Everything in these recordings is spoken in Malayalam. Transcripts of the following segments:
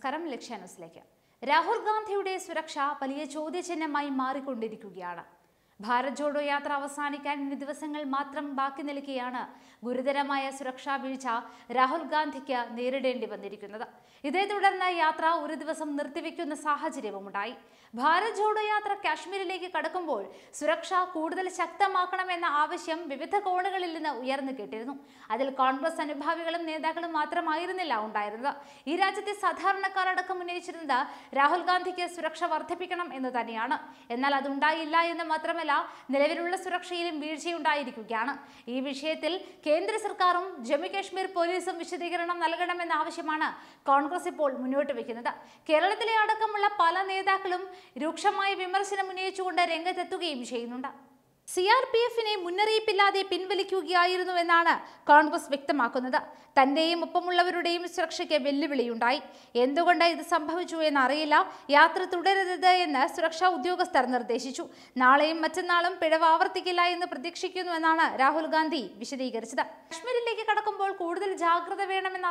നമസ്കാരം ലക്ഷ്യ രാഹുൽ ഗാന്ധിയുടെ സുരക്ഷ വലിയ ചോദ്യചിഹ്നമായി മാറിക്കൊണ്ടിരിക്കുകയാണ് ഭാരത് ജോഡോ യാത്ര അവസാനിക്കാൻ ഇന്ന് ദിവസങ്ങൾ മാത്രം ബാക്കി നിൽക്കുകയാണ് ഗുരുതരമായ സുരക്ഷാ വീഴ്ച രാഹുൽ ഗാന്ധിക്ക് നേരിടേണ്ടി വന്നിരിക്കുന്നത് ഇതേ തുടർന്ന് യാത്ര ഒരു ദിവസം നിർത്തിവെക്കുന്ന ഉണ്ടായി ഭാരത് ജോഡോ യാത്ര കാശ്മീരിലേക്ക് കടക്കുമ്പോൾ സുരക്ഷ കൂടുതൽ ശക്തമാക്കണമെന്ന ആവശ്യം വിവിധ കോണുകളിൽ നിന്ന് ഉയർന്നു കേട്ടിരുന്നു അതിൽ കോൺഗ്രസ് അനുഭാവികളും നേതാക്കളും മാത്രമായിരുന്നില്ല ഉണ്ടായിരുന്നത് ഈ രാജ്യത്തെ സാധാരണക്കാരടക്കം ഉന്നയിച്ചിരുന്നത് രാഹുൽ ഗാന്ധിക്ക് സുരക്ഷ വർദ്ധിപ്പിക്കണം എന്ന് തന്നെയാണ് എന്നാൽ അതുണ്ടായില്ല എന്ന് മാത്രമല്ല മാത്രമല്ല നിലവിലുള്ള സുരക്ഷയിലും വീഴ്ചയുണ്ടായിരിക്കുകയാണ് ഈ വിഷയത്തിൽ കേന്ദ്ര സർക്കാരും ജമ്മുകാശ്മീർ പോലീസും വിശദീകരണം നൽകണമെന്ന ആവശ്യമാണ് കോൺഗ്രസ് ഇപ്പോൾ മുന്നോട്ട് വയ്ക്കുന്നത് കേരളത്തിലെ അടക്കമുള്ള പല നേതാക്കളും രൂക്ഷമായ വിമർശനം ഉന്നയിച്ചുകൊണ്ട് രംഗത്തെത്തുകയും ചെയ്യുന്നുണ്ട് സി ആർ പി എഫിനെ മുന്നറിയിപ്പില്ലാതെ പിൻവലിക്കുകയായിരുന്നുവെന്നാണ് കോൺഗ്രസ് വ്യക്തമാക്കുന്നത് തന്റെയും ഒപ്പമുള്ളവരുടെയും സുരക്ഷയ്ക്ക് വെല്ലുവിളിയുണ്ടായി എന്തുകൊണ്ട് ഇത് സംഭവിച്ചു എന്നറിയില്ല യാത്ര തുടരരുത് എന്ന് സുരക്ഷാ ഉദ്യോഗസ്ഥർ നിർദ്ദേശിച്ചു നാളെയും മറ്റന്നാളും പിഴവ് ആവർത്തിക്കില്ല എന്ന് പ്രതീക്ഷിക്കുന്നുവെന്നാണ് രാഹുൽ ഗാന്ധി വിശദീകരിച്ചത് കാശ്മീരിലേക്ക് കടക്കുമ്പോൾ കൂടുതൽ ജാഗ്രത വേണമെന്ന്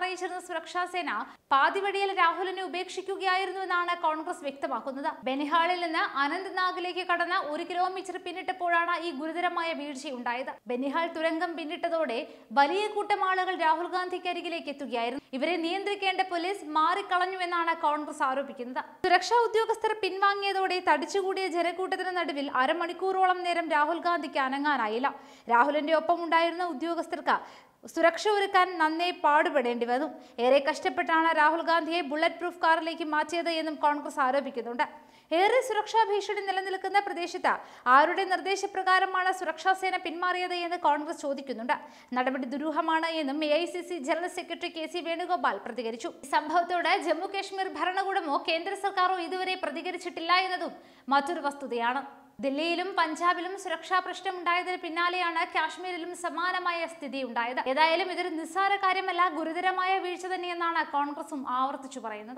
സുരക്ഷാ സേന പാതിവഴിയിൽ രാഹുലിനെ ഉപേക്ഷിക്കുകയായിരുന്നുവെന്നാണ് കോൺഗ്രസ് വ്യക്തമാക്കുന്നത് ബെനിഹാളിൽ നിന്ന് അനന്ത്നാഗിലേക്ക് കടന്ന് ഒരു കിലോമീറ്റർ പിന്നിട്ടപ്പോഴാണ് ഈ ഈ ഗുരുതരമായ വീഴ്ചയുണ്ടായത് ബെനിഹാൾ തുരങ്കം പിന്നിട്ടതോടെ വലിയ കൂട്ടം ആളുകൾ രാഹുൽ അരികിലേക്ക് എത്തുകയായിരുന്നു ഇവരെ നിയന്ത്രിക്കേണ്ട പോലീസ് മാറിക്കളഞ്ഞുവെന്നാണ് കോൺഗ്രസ് ആരോപിക്കുന്നത് സുരക്ഷാ ഉദ്യോഗസ്ഥർ പിൻവാങ്ങിയതോടെ തടിച്ചുകൂടിയ ജനക്കൂട്ടത്തിന് നടുവിൽ അരമണിക്കൂറോളം നേരം രാഹുൽ ഗാന്ധിക്ക് അനങ്ങാനായില്ല രാഹുലിന്റെ ഉണ്ടായിരുന്ന ഉദ്യോഗസ്ഥർക്ക് സുരക്ഷ ഒരുക്കാൻ നന്നേ പാടുപെടേണ്ടി വന്നു ഏറെ കഷ്ടപ്പെട്ടാണ് രാഹുൽ ഗാന്ധിയെ ബുള്ളറ്റ് പ്രൂഫ് കാറിലേക്ക് മാറ്റിയത് എന്നും കോൺഗ്രസ് ആരോപിക്കുന്നുണ്ട് ഏറെ സുരക്ഷാ ഭീഷണി നിലനിൽക്കുന്ന പ്രദേശത്ത് ആരുടെ നിർദ്ദേശപ്രകാരമാണ് സുരക്ഷാ സേന പിന്മാറിയത് എന്ന് കോൺഗ്രസ് ചോദിക്കുന്നുണ്ട് നടപടി ദുരൂഹമാണ് എന്നും A general secretary K C Venugopal പ്രതികരിച്ചു സംഭവത്തോട് ജമ്മു കാശ്മീർ ഭരണകൂടമോ കേന്ദ്ര സർക്കാരോ ഇതുവരെ പ്രതികരിച്ചിട്ടില്ല എന്നതും മറ്റൊരു വസ്തുതയാണ് ദില്ലിയിലും പഞ്ചാബിലും സുരക്ഷാ പ്രശ്നം ഉണ്ടായതിന് പിന്നാലെയാണ് കാശ്മീരിലും സമാനമായ സ്ഥിതി ഉണ്ടായത് ഏതായാലും ഇതൊരു നിസ്സാര കാര്യമല്ല ഗുരുതരമായ വീഴ്ച തന്നെയെന്നാണ് കോൺഗ്രസും ആവർത്തിച്ചു പറയുന്നത്